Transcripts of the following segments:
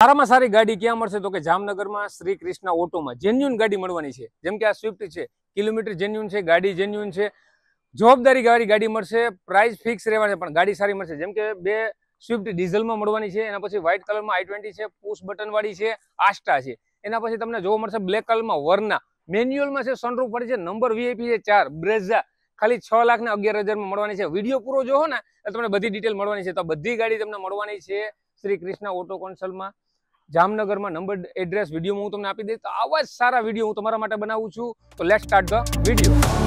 સારામાં સારી ગાડી ક્યાં મળશે તો કે જામનગરમાં શ્રી કૃષ્ણ ઓટોમાં જેન્યુન ગાડી મળવાની છે જેમ કે આ સ્વિફ્ટ છે કિલોમીટર જેન્યુન છે ગાડી જેન્યુન છે જવાબદારી વાળી ગાડી મળશે પ્રાઇસ ફિક્સ રહેવાની પણ ગાડી સારી મળશે જેમ કે બે સ્વિફ્ટ ડીઝલમાં મળવાની છે એના પછી વ્હાઇટ કલરમાં આઈ ટ્વેન્ટી છે પુશ બટનવાળી છે આસ્ટા છે એના પછી તમને જોવા મળશે બ્લેક કલરમાં વર્ના મેન્યુઅલમાં છે સનરૂફ વાળી છે નંબર વીઆઈપી છે ચાર બ્રેઝા ખાલી છ લાખ ને અગિયાર હજારમાં મળવાની છે વિડીયો પૂરો જોવો ને એટલે તમને બધી ડિટેલ મળવાની છે તો બધી ગાડી તમને મળવાની છે શ્રી કૃષ્ણ ઓટો કોન્સલમાં જામનગરમાં નંબર એડ્રેસ વિડીયો હું તમને આપી દઈશ તો આવા જ સારા વિડીયો હું તમારા માટે બનાવું છું તો લેટ સ્ટાર્ટ ધ વિડીયો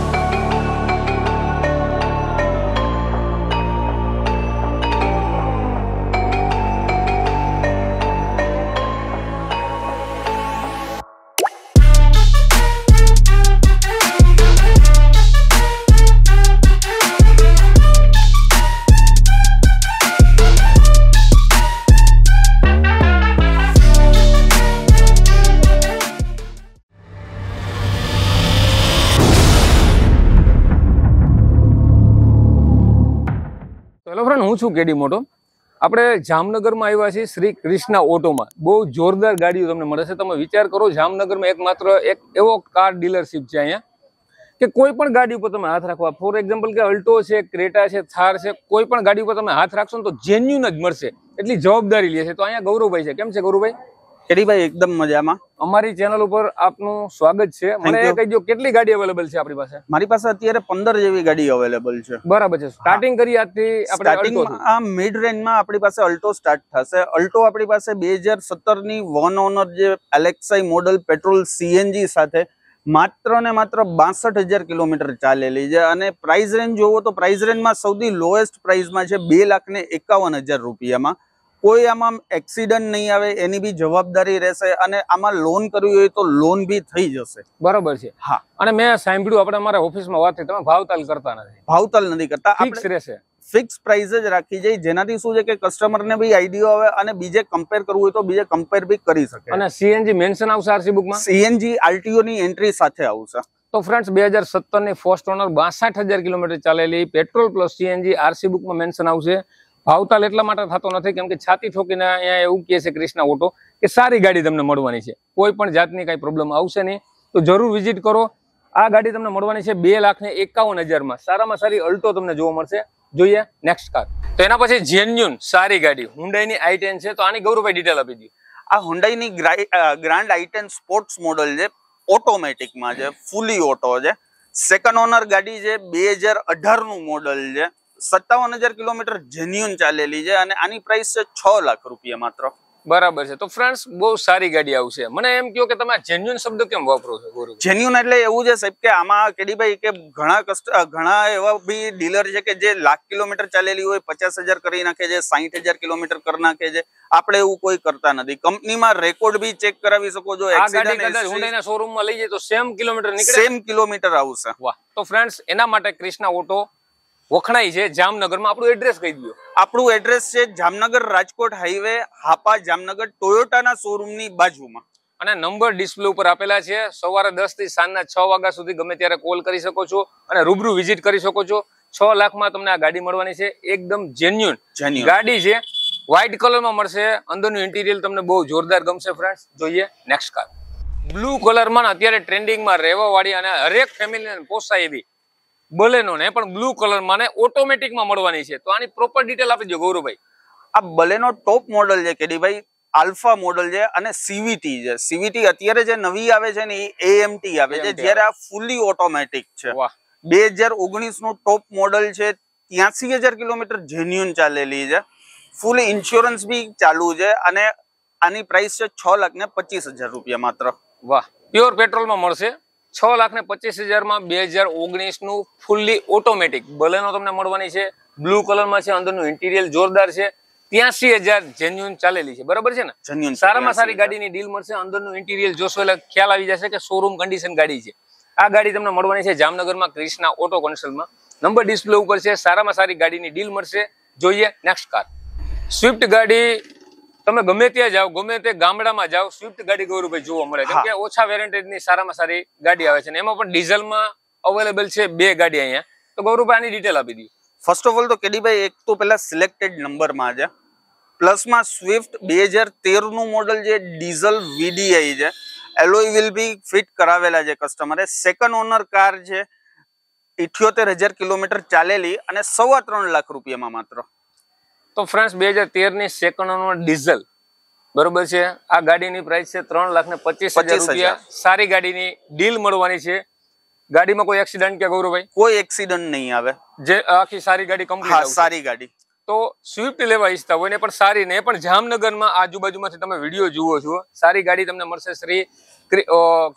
હું છું કેડી મોટો આપણે જામનગરમાં આવ્યા છીએ શ્રી કૃષ્ણા ઓટોમાં બહુ જોરદાર ગાડીઓ તમને મળે છે તમે વિચાર કરો જામનગરમાં એકમાત્ર એક એવો કાર ડીલરશીપ છે અહીંયા કે કોઈ પણ ગાડી ઉપર તમે હાથ રાખવા ફોર એક્ઝામ્પલ કે અલ્ટો છે ક્રેટા છે થાર છે કોઈ પણ ગાડી ઉપર તમે હાથ રાખશો ને તો જેન્યુન જ મળશે એટલી જવાબદારી લે છે તો અહીંયા ગૌરવભાઈ છે કેમ છે ગૌરવભાઈ કેડીભાઈ એકદમ મજામાં અમારી ચેનલ ઉપર આપનું સ્વાગત છે મને એ કહી દો કેટલી ગાડી અવેલેબલ છે આપણી પાસે મારી પાસે અત્યારે પંદર જેવી ગાડી અવેલેબલ છે બરાબર છે સ્ટાર્ટિંગ કરી આજથી સ્ટાર્ટિંગમાં આ મિડ રેન્જમાં આપણી પાસે અલ્ટો સ્ટાર્ટ થશે અલ્ટો આપણી પાસે બે હજાર ની વન ઓનર જે એલેક્સાઈ મોડલ પેટ્રોલ સીએનજી સાથે માત્ર ને માત્ર બાસઠ હજાર કિલોમીટર ચાલેલી છે અને પ્રાઇસ રેન્જ જોવો તો પ્રાઇસ રેન્જમાં સૌથી લોએસ્ટ પ્રાઇસમાં છે બે લાખ ને એકાવન હજાર રૂપિયામાં કોઈ આમાં એક્સિડન્ટ નહીં આવે એની બી જવાબદારી રહેશે અને આમાં લોન કરવી હોય તો લોન બી થઈ જશે બરોબર છે હા અને મેં સાંભળ્યું આપણે અમારા ઓફિસમાં વાત તમે ભાવતાલ કરતા નથી ભાવતાલ નથી કરતા ફિક્સ રહેશે ફિક્સ પ્રાઇસ જ રાખી જાય જેનાથી શું છે કે કસ્ટમરને બી આઈડિયો આવે અને બીજે કમ્પેર કરવું હોય તો બીજે કમ્પેર બી કરી શકે અને સીએનજી મેન્શન આવશે આરસી બુકમાં સીએનજી આરટીઓ ની એન્ટ્રી સાથે આવશે તો ફ્રેન્ડ્સ બે હજાર સત્તરની ફર્સ્ટ ઓનર બાસઠ હજાર કિલોમીટર ચાલેલી પેટ્રોલ પ્લસ સીએનજી આરસી બુકમાં મેન્શન આવશે ભાવતાલ એટલા માટે થતો નથી કેમ કે છાતી ઠોકીને અહીંયા એવું કહે છે ક્રિષ્ના ઓટો કે સારી ગાડી તમને મળવાની છે કોઈ પણ જાતની કાંઈ પ્રોબ્લેમ આવશે નહીં તો જરૂર વિઝિટ કરો આ ગાડી તમને મળવાની છે બે લાખને એકાવન હજારમાં સારામાં સારી અલ્ટો તમને જોવા મળશે જોઈએ નેક્સ્ટ કાર તો એના પછી જેન્યુન સારી ગાડી હુંડાઈની આઈ ટેન છે તો આની ગૌરવભાઈ ડિટેલ આપી દીધી આ હુંડાઈની grand i ten sports model છે ઓટોમેટિકમાં છે ફૂલી ઓટો છે સેકન્ડ ઓનર ગાડી છે બે હજાર અઢારનું મોડલ છે સત્તાવન હજાર કિલોમીટર જેન્યુન ચાલેલી છે અને આની પ્રાઇસ છે છ લાખ રૂપિયા માત્ર બરાબર છે તો ફ્રેન્ડ્સ બહુ સારી ગાડી આવશે મને એમ કહો કે તમે જેન્યુન શબ્દ કેમ વાપરો છો જેન્યુન એટલે એવું છે સાહેબ કે આમાં કેડીભાઈ કે ઘણા કસ્ટ ઘણા એવા બી ડીલર છે કે જે લાખ કિલોમીટર ચાલેલી હોય પચાસ હજાર કરી નાખે છે સાહીઠ હજાર કિલોમીટર કરી નાખે છે આપણે એવું કોઈ કરતા નથી કંપનીમાં રેકોર્ડ બી ચેક કરાવી શકો છો હુંડાઈના શોરૂમમાં લઈ જાય તો સેમ કિલોમીટર સેમ કિલોમીટર આવશે વાહ તો ફ્રેન્ડ્સ એના માટે ક્રિષ્ના ઓટો વખણાય છે જામનગરમાં આપણું એડ્રેસ કહી દો આપણું એડ્રેસ છે જામનગર રાજકોટ હાઈવે હાપા જામનગર ટોયોટાના શોરૂમની બાજુમાં અને નંબર ડિસ્પ્લે ઉપર આપેલા છે સવારે દસ થી સાંજના છ વાગ્યા સુધી ગમે ત્યારે કોલ કરી શકો છો અને રૂબરૂ વિઝિટ કરી શકો છો છ લાખમાં તમને આ ગાડી મળવાની છે એકદમ જેન્યુન ગાડી છે વ્હાઇટ કલરમાં મળશે અંદરનું ઇન્ટિરિયર તમને બહુ જોરદાર ગમશે ફ્રેન્ડ્સ જોઈએ નેક્સ્ટ કાર બ્લુ કલરમાં અત્યારે ટ્રેન્ડિંગમાં રહેવા વાળી અને હરેક ફેમિલીને પોસાય એવી બલેનો ને પણ બ્લુ કલરમાં ને ઓટોમેટિકમાં મળવાની છે તો આની પ્રોપર ડિટેલ આપી દો ગૌરવભાઈ આ બલેનો ટોપ મોડલ છે કેડીભાઈ આલ્ફા મોડલ છે અને સીવીટી છે સીવીટી અત્યારે જે નવી આવે છે ને એ એએમટી આવે છે જ્યારે આ ફૂલી ઓટોમેટિક છે બે હજાર ઓગણીસ નું ટોપ મોડલ છે ત્યાંસી હજાર કિલોમીટર જેન્યુન ચાલેલી છે ફૂલ ઇન્સ્યોરન્સ બી ચાલુ છે અને આની પ્રાઇસ છે છ લાખ ને પચીસ હજાર રૂપિયા માત્ર વાહ પ્યોર પેટ્રોલમાં મળશે છ લાખ ને પચીસ હજારમાં બે હજાર ઓગણીસનું ફૂલ્લી ઓટોમેટિક બલેનો તમને મળવાની છે બ્લુ કલરમાં છે અંદરનું ઇન્ટિરિયર જોરદાર છે ત્યાંસી હજાર જેન્યુન ચાલેલી છે બરાબર છે ને જેન્યુન સારામાં સારી ગાડીની ડીલ મળશે અંદરનું ઇન્ટિરિયર જોશો એટલે ખ્યાલ આવી જશે કે શોરૂમ કન્ડિશન ગાડી છે આ ગાડી તમને મળવાની છે જામનગરમાં ક્રિષ્ના ઓટો કન્સલ્ટમાં નંબર ડિસ્પ્લે ઉપર છે સારામાં સારી ગાડીની ડીલ મળશે જોઈએ નેક્સ્ટ કાર સ્વિફ્ટ ગાડી તમે ગમે ત્યાં જાઓ ગમે તે ગામડામાં જાઓ સ્વિફ્ટ ગાડી ગૌરવભાઈ જોવા મળે કેમ કે ઓછા વેરેન્ટેજની સારામાં સારી ગાડી આવે છે એમાં પણ ડીઝલમાં અવેલેબલ છે બે ગાડી અહીંયા તો ગૌરવભાઈ આની ડિટેલ આપી દીધી ફર્સ્ટ ઓફ ઓલ તો કેડીભાઈ એક તો પેલા સિલેક્ટેડ નંબરમાં છે પ્લસમાં સ્વિફ્ટ બે હજાર નું મોડલ જે ડીઝલ વીડીઆઈ છે એલોઈ વિલ બી ફિટ કરાવેલા છે કસ્ટમરે સેકન્ડ ઓનર કાર છે ઇઠ્યોતેર હજાર કિલોમીટર ચાલેલી અને સવા ત્રણ લાખ રૂપિયામાં માત્ર તો ફ્રેન્ડ્સ બે હજાર તેરની સેકન્ડનો ડીઝલ બરોબર છે આ ગાડીની પ્રાઇસ છે ત્રણ લાખ ને પચીસ રૂપિયા સારી ગાડીની ડીલ મળવાની છે ગાડીમાં કોઈ એક્સિડન્ટ કે ગૌરવભાઈ કોઈ એક્સિડન્ટ નહીં આવે જે આખી સારી ગાડી કમ્પ્લીટ સારી ગાડી તો સ્વિફ્ટ લેવા ઈચ્છતા હોય ને પણ સારી ને પણ જામનગરમાં આજુબાજુમાંથી તમે વિડીયો જુઓ છો સારી ગાડી તમને મળશે શ્રી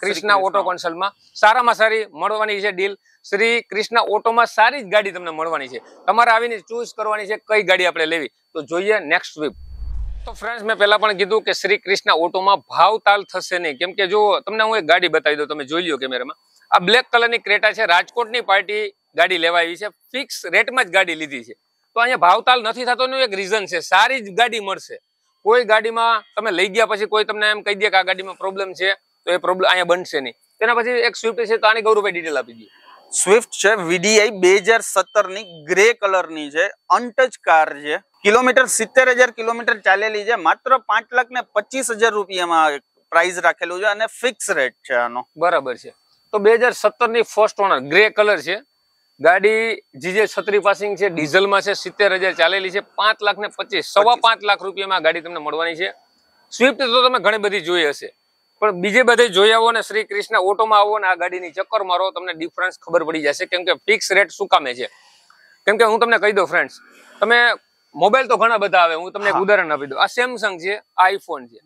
ક્રિષ્ના ઓટો કોન્સલમાં સારામાં સારી મળવાની છે ડીલ શ્રી કૃષ્ણ ઓટોમાં સારી જ ગાડી તમને મળવાની છે તમારે આવીને ચૂઝ કરવાની છે કઈ ગાડી આપણે લેવી તો જોઈએ નેક્સ્ટ વીક તો ફ્રેન્ડ્સ મેં પહેલાં પણ કીધું કે શ્રી કૃષ્ણ ઓટોમાં ભાવતાલ થશે નહીં કેમ કે જો તમને હું એક ગાડી બતાવી દઉં તમે જોઈ લો કેમેરામાં આ બ્લેક કલરની ક્રેટા છે રાજકોટની પાર્ટી ગાડી લેવા આવી છે ફિક્સ રેટમાં જ ગાડી લીધી છે તો અહીંયા ભાવતાલ નથી થતોનું એક રીઝન છે સારી જ ગાડી મળશે કોઈ ગાડીમાં તમે લઈ ગયા પછી કોઈ તમને એમ કહી દે કે આ ગાડીમાં પ્રોબ્લેમ છે તો એ પ્રોબ્લેમ અહીંયા બનશે નહીં તેના પછી એક સ્વિફ્ટ છે તો આની ગૌરવભાઈ ડિટેલ આપી દઈએ સ્વિફ્ટ છે વીડીઆઈ બે હજાર સત્તરની ગ્રે કલરની છે અનટચ કાર છે કિલોમીટર સિત્તેર હજાર કિલોમીટર ચાલેલી છે માત્ર પાંચ લાખ ને પચીસ હજાર રૂપિયામાં પ્રાઇસ રાખેલું છે અને ફિક્સ રેટ છે આનો બરાબર છે તો બે હજાર સત્તરની ફર્સ્ટ ઓનર ગ્રે કલર છે ગાડી જીજે છત્રી પાસિંગ છે ડીઝલમાં છે સિત્તેર હજાર ચાલેલી છે પાંચ લાખ ને પચીસ સવા પાંચ લાખ રૂપિયામાં ગાડી તમને મળવાની છે સ્વિફ્ટ તો તમે ઘણી બધી જોઈ હશે પણ બીજે બધે જોઈ આવો ને શ્રી કૃષ્ણ ઓટોમાં આવો ને આ ગાડીની ચક્કર મારો તમને ડિફરન્સ ખબર પડી જશે કેમ કે ફિક્સ રેટ શું કામે છે કેમ કે હું તમને કહી દઉં ફ્રેન્ડ તમે મોબાઈલ તો ઘણા બધા આવે હું તમને એક ઉદાહરણ આપી દઉં આ સેમસંગ છે આઈફોન છે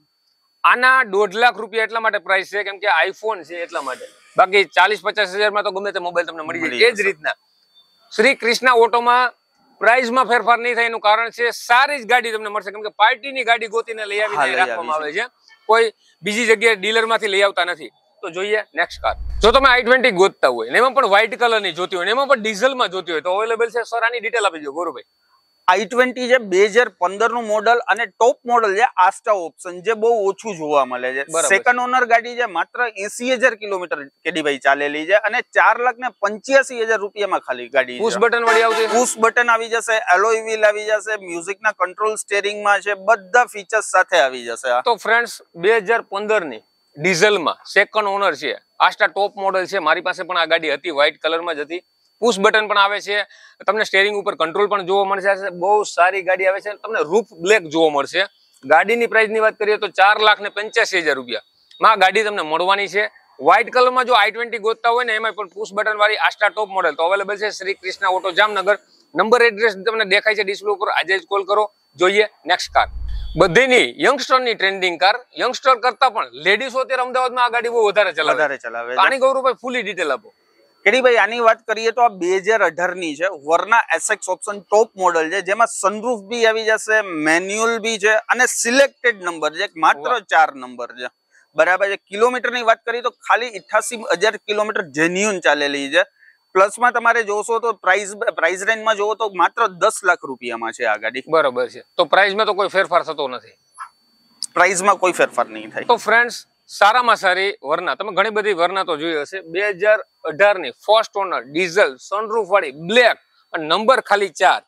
આના દોઢ લાખ રૂપિયા એટલા માટે પ્રાઇસ છે કેમ કે આઈફોન છે એટલા માટે બાકી ચાલીસ પચાસ હજારમાં તો ગમે તે મોબાઈલ તમને મળી જાય એ જ રીતના શ્રી કૃષ્ણ ઓટોમાં પ્રાઇઝમાં ફેરફાર નહીં થાય એનું કારણ છે સારી જ ગાડી તમને મળશે કેમ કે પાર્ટીની ગાડી ગોતીને લઈ આવીને રાખવામાં આવે છે કોઈ બીજી જગ્યાએ ડીલરમાંથી લઈ આવતા નથી તો જોઈએ નેક્સ્ટ કાર જો તમે આઈ ટ્વેન્ટી ગોતતા હોય એમાં પણ વ્હાઇટ કલરની જોતી હોય એમાં પણ ડીઝલમાં જોતી હોય તો અવેલેબલ છે સર આની ડિટેલ આપી દો ગોરુભાઈ આઈ ટ્વેન્ટી જે બે હજાર પંદર નું મોડલ અને ટોપ મોડલ છે આસ્ટા ઓપ્શન જે બહુ ઓછું જોવા મળે છે સેકન્ડ ઓનર ગાડી છે માત્ર એસી હજાર કિલોમીટર કેડીભાઈ ચાલેલી છે અને ચાર લાખ ને પંચ્યાસી હજાર રૂપિયામાં ખાલી ગાડી પુશ બટન વળી આવશે પુશ બટન આવી જશે એલોય વ્હીલ આવી જશે મ્યુઝિક ના કંટ્રોલ સ્ટેરિંગ માં છે બધા ફીચર્સ સાથે આવી જશે તો ફ્રેન્ડ્સ બે હજાર પંદર ની ડીઝલ માં સેકન્ડ ઓનર છે આસ્ટા ટોપ મોડલ છે મારી પાસે પણ આ ગાડી હતી કલર માં જ હતી પુશ બટન પણ આવે છે તમને સ્ટેરિંગ ઉપર કંટ્રોલ પણ જોવા મળશે બહુ સારી ગાડી આવે છે તમને રૂફ બ્લેક જોવા મળશે ગાડીની પ્રાઇસની વાત કરીએ તો ચાર લાખ ને પંચ્યાસી હજાર રૂપિયા માં ગાડી તમને મળવાની છે વ્હાઇટ કલરમાં જો આઈ ટ્વેન્ટી ગોતતા હોય ને એમાં પણ પુશ બટન વાળી આસ્ટા ટોપ મોડેલ તો અવેલેબલ છે Shri Krishna auto Jamnagar number address તમને દેખાય છે ડિસ્પ્લે ઉપર આજે જ કોલ કરો જોઈએ નેક્સ્ટ કાર બધીની યંગસ્ટરની ટ્રેન્ડિંગ કાર યંગસ્ટર કરતા પણ લેડીઝો અત્યારે અમદાવાદમાં આ ગાડી બહુ વધારે ચલાવે આની ગૌરવભાઈ ફૂલી ડિટેલ આપો કેટીભાઈ આની વાત કરીએ તો આ બે હજાર અઢારની છે વરના એસેક્સ ઓપ્શન ટોપ મોડલ છે જેમાં સનરૂફ બી આવી જશે મેન્યુઅલ બી છે અને સિલેક્ટેડ નંબર છે માત્ર ચાર નંબર છે બરાબર છે કિલોમીટરની વાત કરીએ તો ખાલી ઇઠાસી હજાર કિલોમીટર જેન્યુન ચાલેલી છે પ્લસ માં તમારે જોશો તો પ્રાઇસ પ્રાઇસ માં જોવો તો માત્ર દસ લાખ રૂપિયામાં છે આ ગાડી બરાબર છે તો માં તો કોઈ ફેરફાર થતો નથી માં કોઈ ફેરફાર નહીં થાય તો ફ્રેન્ડ્સ સારામાં સારી વરના તમે ઘણી બધી વરના તો જોઈ હશે બે હજાર અઢારની ફર્સ્ટ ઓનર ડીઝલ સનરૂફવાળી બ્લેક અને નંબર ખાલી ચાર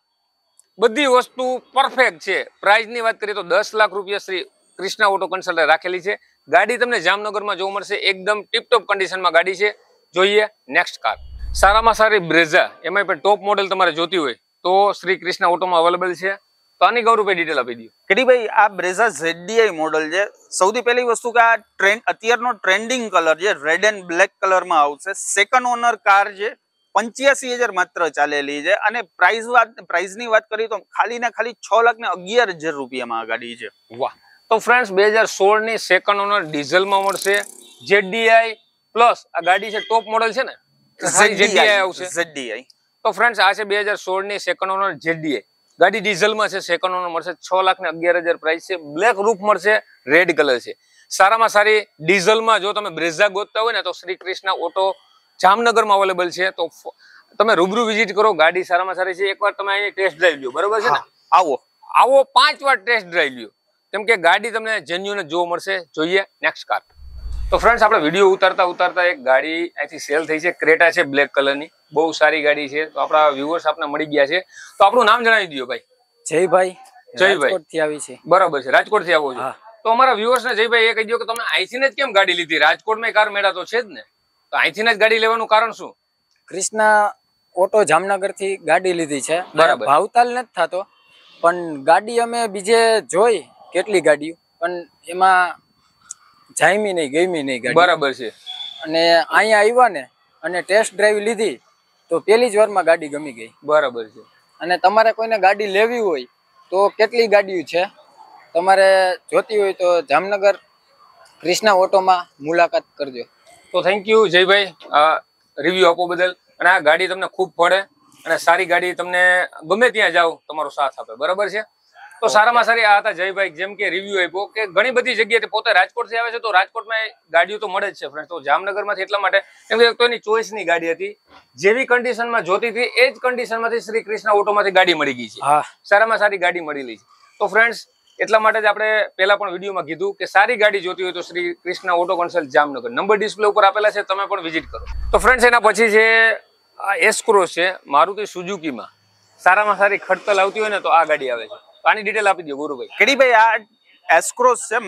બધી વસ્તુ પરફેક્ટ છે પ્રાઇઝની વાત કરીએ તો દસ લાખ રૂપિયા શ્રી કૃષ્ણા ઓટો કન્સલ્ટે રાખેલી છે ગાડી તમને જામનગરમાં જોવા મળશે એકદમ ટીપટોપ કન્ડિશનમાં ગાડી છે જોઈએ નેક્સ્ટ કાર સારામાં સારી બ્રેઝા એમાં પણ ટોપ મોડેલ તમારે જોતી હોય તો શ્રી કૃષ્ણા ઓટોમાં અવેલેબલ છે તો આની ગૌ રૂપે ડિટેલ આપી દો કિરીટભાઈ આ બ્રેઝા ઝેડડીઆઈ મોડલ છે સૌથી પહેલી વસ્તુ કે આ ટ્રેન્ડ અત્યારનો ટ્રેન્ડિંગ કલર છે રેડ એન્ડ બ્લેક કલરમાં આવશે સેકન્ડ ઓનર કાર છે પંચ્યાસી હજાર માત્ર ચાલેલી છે અને પ્રાઇસ વાત પ્રાઇસની વાત કરીએ તો ખાલી ને ખાલી છ લાખ ને અગિયાર હજાર રૂપિયામાં આ ગાડી છે વાહ તો ફ્રેન્ડ્સ બે હજાર સોળની સેકન્ડ ઓનર ડીઝલમાં મળશે જેડીઆઈ પ્લસ આ ગાડી છે ટોપ મોડલ છે ને જેડીઆઈ આવશે જેડીઆઈ તો ફ્રેન્ડ્સ આ છે બે હજાર સોળની સેકન્ડ ઓનર જેડીઆઈ ગાડી ડીઝલમાં છે સેકન્ડોનો મળશે છ લાખ ને અગિયાર હજાર પ્રાઇસ છે બ્લેક રૂફ મળશે રેડ કલર છે સારામાં સારી ડીઝલમાં જો તમે બ્રેઝા ગોતતા હોય ને તો શ્રી કૃષ્ણ ઓટો જામનગરમાં અવેલેબલ છે તો તમે રૂબરૂ વિઝિટ કરો ગાડી સારામાં સારી છે એકવાર તમે અહીં ટેસ્ટ ડ્રાઈવ લ્યો બરોબર છે ને આવો આવો પાંચ વાર ટેસ્ટ ડ્રાઈવ લ્યો કેમ કે ગાડી તમને જેન્યુને જોવા મળશે જોઈએ નેક્સ્ટ કાર તો ફ્રેન્ડ્સ આપણે વિડીયો ઉતારતા ઉતારતા એક ગાડી અહીંથી સેલ થઈ છે ક્રેટા છે બ્લેક કલરની બહુ સારી ગાડી છે તો આપણા વ્યુઅર્સ આપણે મળી ગયા છે તો આપણું નામ જણાવી દો ભાઈ જયભાઈ જયભાઈ આવી છે બરાબર છે રાજકોટ થી આવો છો તો અમારા વ્યુઅર્સ ને જયભાઈ એ કહી દો કે તમે અહીંથી જ કેમ ગાડી લીધી રાજકોટમાં કાર મેળા તો છે જ ને તો અહીંથી જ ગાડી લેવાનું કારણ શું કૃષ્ણા ઓટો જામનગર થી ગાડી લીધી છે બરાબર ભાવતાલ નથી થતો પણ ગાડી અમે બીજે જોઈ કેટલી ગાડીઓ પણ એમાં જામી નહીં ગમી નહીં બરાબર છે અને અહીંયા આવ્યા ને અને ટેસ્ટ ડ્રાઈવ લીધી તો પહેલી જ વારમાં ગાડી ગમી ગઈ બરાબર છે અને તમારે કોઈને ગાડી લેવી હોય તો કેટલી ગાડીઓ છે તમારે જોતી હોય તો જામનગર ક્રિષ્ના ઓટોમાં મુલાકાત કરજો તો થેન્ક યુ જયભાઈ રિવ્યુ આપો બદલ અને આ ગાડી તમને ખૂબ ફળે અને સારી ગાડી તમને ગમે ત્યાં જાઓ તમારો સાથ આપે બરાબર છે તો સારામાં સારી આ હતા જયભાઈ જેમ કે રિવ્યુ આપ્યો કે ઘણી બધી જગ્યાએ પોતે રાજકોટથી આવે છે તો રાજકોટમાં ગાડીઓ તો મળે જ છે ફ્રેન્ડ તો જામનગરમાંથી એટલા માટે કેમ કે તો એની ગાડી હતી જેવી કન્ડિશનમાં જોતી હતી એ જ કન્ડિશનમાંથી શ્રી કૃષ્ણ ઓટોમાંથી ગાડી મળી ગઈ છે સારામાં સારી ગાડી મળેલી છે તો ફ્રેન્ડ એટલા માટે જ આપણે પેલા પણ વિડીયોમાં કીધું કે સારી ગાડી જોતી હોય તો Shri Krishna auto consult Jamnagar number display ઉપર આપેલા છે તમે પણ વિઝિટ કરો તો ફ્રેન્ડ્સ એના પછી જે આ એસક્રોસ છે મારુતિ સુઝુકીમાં સારામાં સારી ખડતલ આવતી હોય ને તો આ ગાડી આવે છે આની ડિટેલ આપી દો ગુરુભાઈ કેડીભાઈ આ એસ્ક્રોસ છે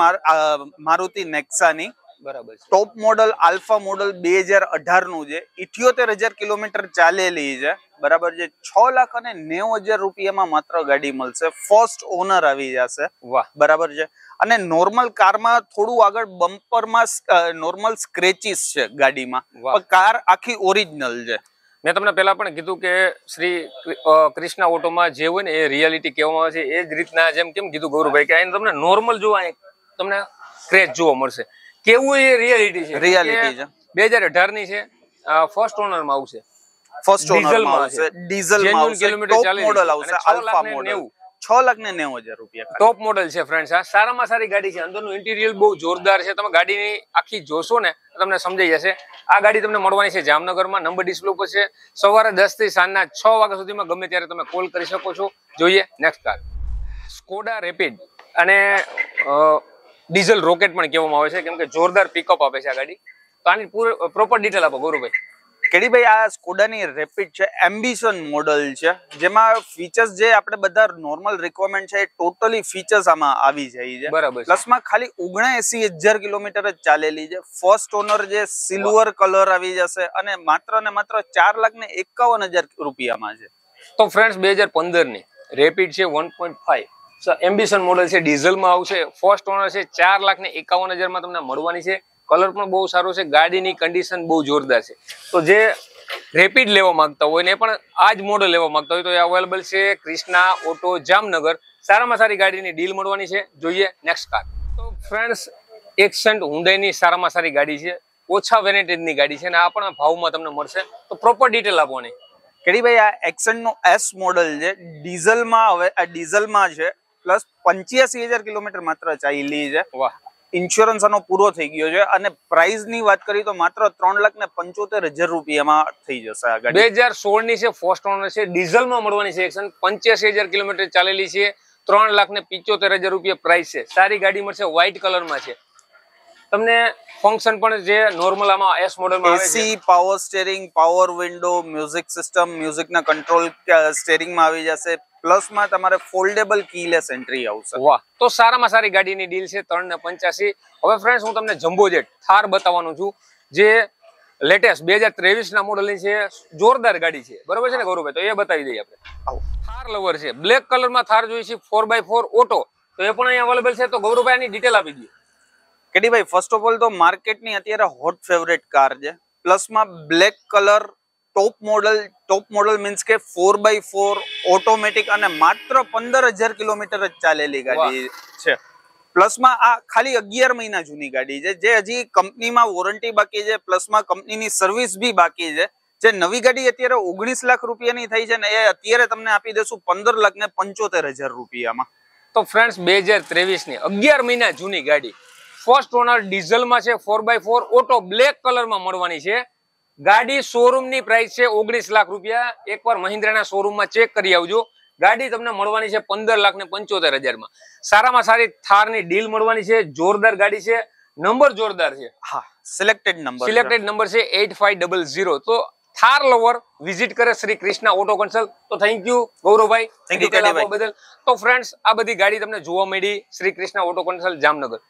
મારુતિ નેક્સાની બરાબર ટોપ મોડલ આલ્ફા મોડલ બે હજાર અઢાર નું છે ઇઠ્યોતેર હજાર કિલોમીટર ચાલેલી છે બરાબર છે છ લાખ અને નેવું હજાર રૂપિયામાં માત્ર ગાડી મળશે ફર્સ્ટ ઓનર આવી જશે વાહ બરાબર છે અને નોર્મલ કારમાં થોડું આગળ બમ્પરમાં નોર્મલ સ્ક્રેચીસ છે ગાડીમાં કાર આખી ઓરિજિનલ છે મેં તમને પહેલાં પણ કીધું કે શ્રી કૃષ્ણ ઓટોમાં જે હોય ને એ રિયાલિટી કહેવામાં આવે છે એ જ રીતના જેમ કેમ કીધું ગૌરવભાઈ કે અહીં તમને નોર્મલ જોવા તમને ક્રેચ જોવા મળશે કેવું એ રિયાલિટી છે રિયાલિટી છે બે હજાર અઢારની છે ફર્સ્ટ ઓનરમાં આવશે ફર્સ્ટ ઓનરમાં આવશે ડીઝલ કિલોમીટર ચાલે મોડલ આવશે આલ્ફા મોડલ છ લાખ ને નેવું હજાર રૂપિયા ટોપ મોડલ છે ફ્રેન્ડ આ સારામાં સારી ગાડી છે અંદરનું ઇન્ટિરિયર બહુ જોરદાર છે તમે ગાડીની આખી જોશો ને તમને સમજાઈ જશે આ ગાડી તમને મળવાની છે જામનગરમાં નંબર ડિસ્પ્લે ઉપર છે સવારે દસ થી સાંજના છ વાગ્યા સુધીમાં ગમે ત્યારે તમે કોલ કરી શકો છો જોઈએ નેક્સ્ટ કાર સ્કોડા રેપિડ અને ડીઝલ રોકેટ પણ કહેવામાં આવે છે કેમ કે જોરદાર પિકઅપ આપે છે આ ગાડી તો આની પૂરી પ્રોપર ડિટેલ આપો ગૌરવભાઈ કેડીભાઈ આ સ્કોડાની રેપિડ છે એમ્બિશન મોડલ છે જેમાં ફીચર્સ જે આપણે બધા નોર્મલ રિક્વાયરમેન્ટ છે એ ટોટલી ફીચર્સ આમાં આવી જાય છે બરાબર પ્લસમાં ખાલી ઓગણએસી હજાર કિલોમીટર જ ચાલેલી છે ફર્સ્ટ ઓનર જે સિલ્વર કલર આવી જશે અને માત્ર ને માત્ર ચાર લાખ ને એકાવન હજાર રૂપિયામાં છે તો ફ્રેન્ડ્સ બે હજાર પંદર ની રેપિડ છે one point five Ambition model છે ડીઝલમાં આવશે ફર્સ્ટ ઓનર છે ચાર લાખ ને એકાવન હજારમાં તમને મળવાની છે કલર પણ બહુ સારો છે ગાડીની કન્ડિશન બહુ જોરદાર છે તો જે રેપિડ લેવા માંગતા હોય ને પણ આ જ મોડલ લેવા માંગતા હોય તો એ અવેલેબલ છે ક્રિષ્ના ઓટો જામનગર સારામાં સારી ગાડીની ડીલ મળવાની છે જોઈએ નેક્સ્ટ કાર તો ફ્રેન્ડ્સ એક્સન્ટ હુંડાઈની સારામાં સારી ગાડી છે ઓછા વેરેન્ટેજની ગાડી છે અને આ પણ ભાવમાં તમને મળશે તો પ્રોપર ડિટેલ આપવાની કેડીભાઈ આ એક્સનનો એસ મોડલ છે ડીઝલમાં હવે આ ડીઝલમાં છે પ્લસ પંચ્યાસી હજાર કિલોમીટર માત્ર ચાલી છે ઇન્સ્યોરન્સ આનો પૂરો થઈ ગયો છે અને પ્રાઇઝની વાત કરીએ તો માત્ર ત્રણ લાખ ને પંચોતેર હજાર રૂપિયામાં થઈ જશે આ બે હજાર સોળની છે ફર્સ્ટ ઓનર છે ડીઝલમાં મળવાની છે એક્શન પંચ્યાસી હજાર કિલોમીટર ચાલેલી છે ત્રણ લાખ ને પિચોતેર હજાર રૂપિયા પ્રાઇસ છે સારી ગાડી મળશે વ્હાઇટ કલરમાં છે તમને ફંક્શન પણ જે નોર્મલ આમાં એસ મોડલમાં આવે power steering power window music system મ્યુઝિકના કંટ્રોલ સ્ટેરિંગમાં આવી જશે પ્લસમાં તમારે ફોલ્ડેબલ કીલેસ એન્ટ્રી આવશે વાહ તો સારામાં સારી ગાડીની ડીલ છે ત્રણ ને પંચ્યાસી હવે ફ્રેન્ડ હું તમને જમ્બોજેટ થાર બતાવવાનું છું જે લેટેસ્ટ બે હજાર ત્રેવીસ ના મોડલની છે જોરદાર ગાડી છે બરોબર છે ને ગૌરવભાઈ તો એ બતાવી દઈએ આપણે થાર લવર છે બ્લેક કલરમાં થાર જોઈએ છે ફોર બાય ફોર ઓટો તો એ પણ અહીંયા અવેલેબલ છે તો ગૌરવભાઈ આની ડિટેલ આપી દઈએ કેટીભાઈ ફર્સ્ટ ઓફ ઓલ તો માર્કેટની અત્યારે હોટ ફેવરેટ કાર છે પ્લસમાં black colour top model top model means કે ફોર બાય ફોર ઓટોમેટિક અને માત્ર પંદર હજાર કિલોમીટર જ ચાલેલી ગાડી છે પ્લસમાં આ ખાલી અગિયાર મહિના જૂની ગાડી છે જે હજી કંપનીમાં વોરંટી બાકી છે પ્લસમાં કંપનીની સર્વિસ બી બાકી છે જે નવી ગાડી અત્યારે ઓગણીસ લાખ રૂપિયાની થઈ છે ને એ અત્યારે તમને આપી દેશું પંદર લાખ ને પંચોતેર હજાર રૂપિયામાં તો ફ્રેન્ડ્સ બે હજાર ત્રેવીસ ની અગિયાર મહિના જૂની ગાડી ફર્સ્ટ ઓનર ડીઝલમાં છે four by four auto black કલરમાં મળવાની છે ગાડી શોરૂમ ની પ્રાઇસ છે ઓગણીસ લાખ રૂપિયા એક એકવાર મહિન્દ્રાના શોરૂમમાં ચેક કરી આવજો ગાડી તમને મળવાની છે પંદર લાખ ને પંચોતેર હજારમાં સારામાં સારી થારની ડીલ મળવાની છે જોરદાર ગાડી છે નંબર જોરદાર છે હા સિલેક્ટેડ નંબર સિલેક્ટેડ નંબર છે એટ ફાઈવ ડબલ ઝીરો તો થાર લવર વિઝિટ કરે શ્રી કૃષ્ણ ઓટો કન્સલ્ટ તો થેન્ક યુ ગૌરવભાઈ બદલ તો ફ્રેન્ડ્સ આ બધી ગાડી તમને જોવા મળી શ્રી કૃષ્ણ ઓટો કન્સલ્ટ જામનગર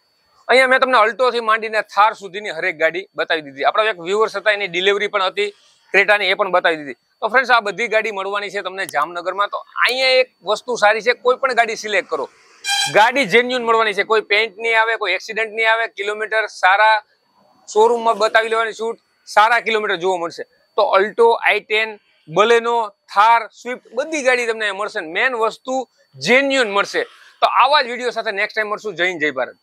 અહીંયા મેં તમને અલ્ટોથી માંડીને થાર સુધીની હરેક ગાડી બતાવી દીધી આપણા એક વ્યુઅર્સ હતા એની ડિલિવરી પણ હતી ક્રેટાની એ પણ બતાવી દીધી તો ફ્રેન્ડ્સ આ બધી ગાડી મળવાની છે તમને જામનગરમાં તો અહીંયા એક વસ્તુ સારી છે કોઈ પણ ગાડી સિલેક્ટ કરો ગાડી જેન્યુન મળવાની છે કોઈ પેન્ટ નહીં આવે કોઈ એક્સિડન્ટ નહીં આવે કિલોમીટર સારા શોરૂમમાં બતાવી લેવાની છૂટ સારા કિલોમીટર જોવા મળશે તો Alto i ten Baleno Thar Swift બધી ગાડી તમને મળશે મેન વસ્તુ જેન્યુન મળશે તો આવા જ વિડીયો સાથે નેક્સ્ટ ટાઈમ મળશું જૈન જય ભારત